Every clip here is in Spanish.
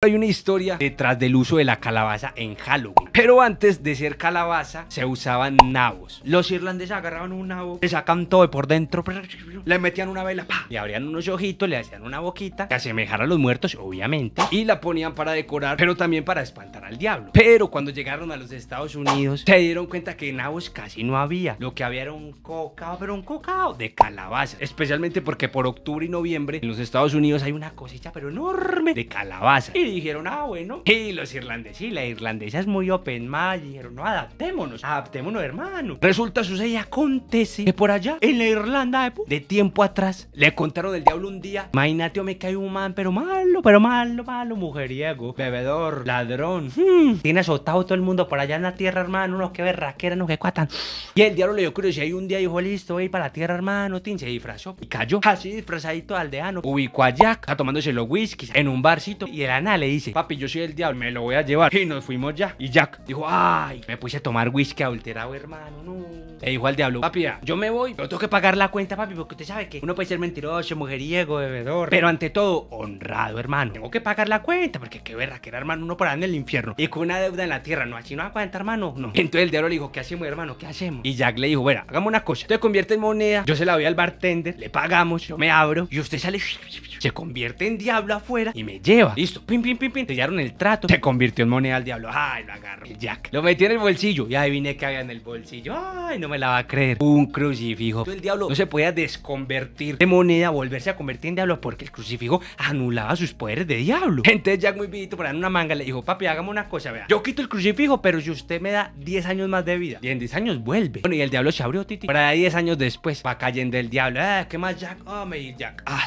Hay una historia detrás del uso de la calabaza en Halloween. Pero antes de ser calabaza, se usaban nabos. Los irlandeses agarraban un nabo, le sacan todo de por dentro, le metían una vela, le abrían unos ojitos, le hacían una boquita, que asemejara a los muertos, obviamente, y la ponían para decorar, pero también para espantar al diablo. Pero cuando llegaron a los Estados Unidos, se dieron cuenta que nabos casi no había. Lo que había era un cocao, pero un cocao de calabaza. Especialmente porque por octubre y noviembre en los Estados Unidos hay una cosecha pero enorme, de calabaza dijeron, ah, bueno. Y los irlandeses, y la irlandesa es muy open mind, dijeron, no, adaptémonos, adaptémonos, hermano. Resulta, sucede y acontece que por allá, en la Irlanda de, tiempo atrás, le contaron del diablo un día, imagínate, me cae un man, pero malo, pero malo, malo, mujeriego, bebedor, ladrón. Hmm, tiene azotado todo el mundo por allá en la tierra, hermano, unos que berraquera, unos que cuatan. Y el diablo le dio si hay un día dijo, listo, voy para la tierra, hermano, tin, se disfrazó y cayó así disfrazadito aldeano, ubicó a Jack, tomándose los whiskies en un barcito y el anal le dice, papi, yo soy el diablo, me lo voy a llevar. Y nos fuimos ya. Y Jack dijo, ay, me puse a tomar whisky adulterado, hermano, no. Le dijo al diablo, papi, yo me voy, pero tengo que pagar la cuenta, papi, porque usted sabe que uno puede ser mentiroso, mujeriego, bebedor. Pero ante todo, honrado, hermano. Tengo que pagar la cuenta, porque qué verra, que era, hermano, uno para en el infierno. Y con una deuda en la tierra, no, así no aguanta, hermano, no. Entonces el diablo le dijo, ¿qué hacemos, hermano? ¿Qué hacemos? Y Jack le dijo, bueno, hagamos una cosa. Usted convierte en moneda, yo se la doy al bartender, le pagamos, yo me abro, y usted sale, se convierte en diablo afuera y me lleva. Listo, pim, pim, pin, el trato. Se convirtió en moneda al diablo. Ay, lo agarro, El Jack. Lo metí en el bolsillo. Y adiviné que haga en el bolsillo. Ay, no me la va a creer. Un crucifijo. El diablo no se podía desconvertir de moneda, volverse a convertir en diablo porque el crucifijo anulaba sus poderes de diablo. Entonces Jack muy vidito para una manga le dijo, papi, hágame una cosa, vea. Yo quito el crucifijo, pero si usted me da 10 años más de vida. Y en 10 años vuelve. Bueno, y el diablo se abrió, Titi. Para 10 años después, va cayendo el diablo. Ah, ¿qué más, Jack? Oh, me Jack. Ah,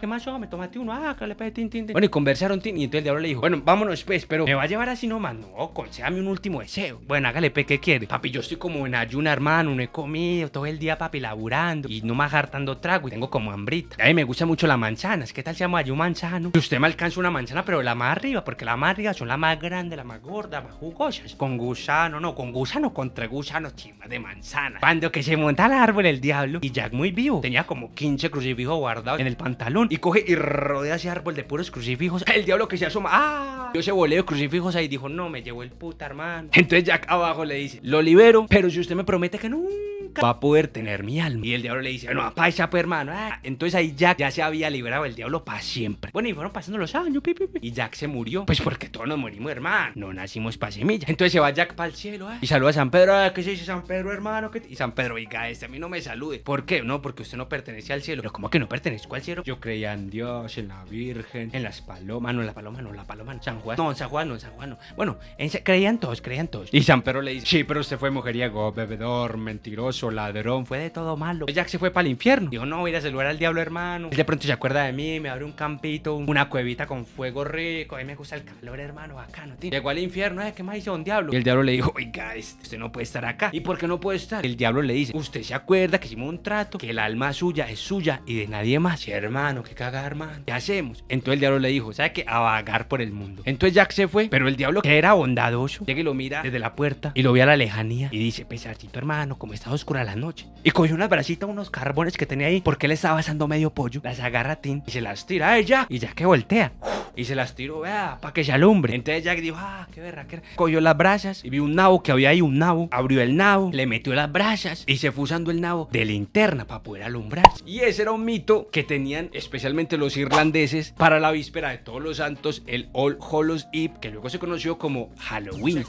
¿qué más yo? Me tomaste uno, ah, que le pegué Bueno, y conversaron, y entonces el diablo le dijo, bueno, vámonos, pues, pero me va a llevar así nomás, no, consejame un último deseo. Bueno, hágale, pe, ¿qué quiere? Papi, yo estoy como en ayuna, hermano, no he comido todo el día, papi, laburando, y no más hartando trago, y tengo como hambrita. A me gusta mucho la manzana, ¿qué tal se llama yo manzano? Y usted me alcanza una manzana, pero la más arriba, porque la más arriba son la más grande, la más gorda, más jugosas. Con gusano, no, con gusano contra gusano, chima de manzana. Cuando que se monta al árbol el diablo, y Jack muy vivo, tenía como 15 crucifijos guardados en el pantalón y coge y rodea ese árbol de puros crucifijos. El diablo que se asoma. ¡Ah! Yo se volé de crucifijos ahí dijo, no, me llevó el puta, hermano. Entonces Jack abajo le dice, lo libero, pero si usted me promete que no va a poder tener mi alma. Y el diablo le dice, no, pa, esa pues, hermano. Ah". Entonces ahí Jack ya se había liberado El diablo para siempre. Bueno, y fueron pasando los años, pi, y Jack se murió. Pues porque todos nos morimos, hermano. No nacimos para semilla. Entonces se va Jack para el cielo, ah. Y saluda a San Pedro, ah, ¿qué se dice San Pedro, hermano? y San Pedro, oiga, este a mí no me salude. ¿Por qué? No, porque usted no pertenece al cielo. Pero ¿cómo que no pertenezco al cielo? Yo creía en Dios, en la Virgen, en las palomas, no, en la paloma, no, en la paloma, San Juan, no, San Juan, no, San Juan, Bueno, en, creían todos, creían todos. Y San Pedro le dice, sí, pero usted fue mujeriego, bebedor, mentiroso ladrón, fue de todo malo. Jack se fue para el infierno. Dijo, no, voy a saludar al diablo, hermano. Él de pronto se acuerda de mí, me abre un campito, una cuevita con fuego rico. A mí me gusta el calor, hermano, Acá no tiene Llegó al infierno, ¿eh? ¿qué más hizo un diablo? Y el diablo le dijo, oiga, este, usted no puede estar acá. ¿Y por qué no puede estar? El diablo le dice, usted se acuerda que hicimos un trato, que el alma suya es suya y de nadie más. Sí, hermano, qué caga, hermano. ¿Qué hacemos? Entonces el diablo le dijo, ¿sabe qué? A vagar por el mundo. Entonces Jack se fue, pero el diablo, que era bondadoso, llega y lo mira desde la puerta y lo ve a la lejanía y dice, pesarcito, hermano, como está la noche. Y cogió unas brasitas unos carbones que tenía ahí, porque le estaba asando medio pollo. Las agarra a Tim y se las tira a ella. Y ya que voltea. Y se las tiró, vea, para que se alumbre. Entonces Jack dijo, ah, qué Cogió las brasas y vio un nabo que había ahí, un nabo. Abrió el nabo, le metió las brasas y se fue usando el nabo de linterna para poder alumbrarse. Y ese era un mito que tenían especialmente los irlandeses para la víspera de todos los santos, el All Hallows Eve, que luego se conoció como Halloween.